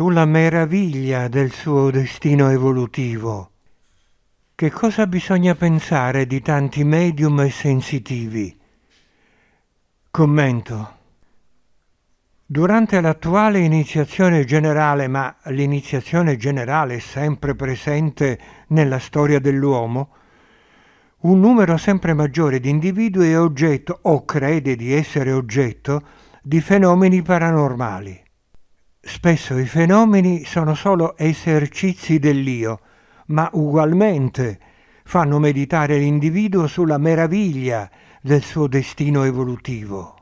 sulla meraviglia del suo destino evolutivo. Che cosa bisogna pensare di tanti medium e sensitivi? Commento. Durante l'attuale iniziazione generale, ma l'iniziazione generale è sempre presente nella storia dell'uomo, un numero sempre maggiore di individui è oggetto o crede di essere oggetto di fenomeni paranormali. Spesso i fenomeni sono solo esercizi dell'io, ma ugualmente fanno meditare l'individuo sulla meraviglia del suo destino evolutivo.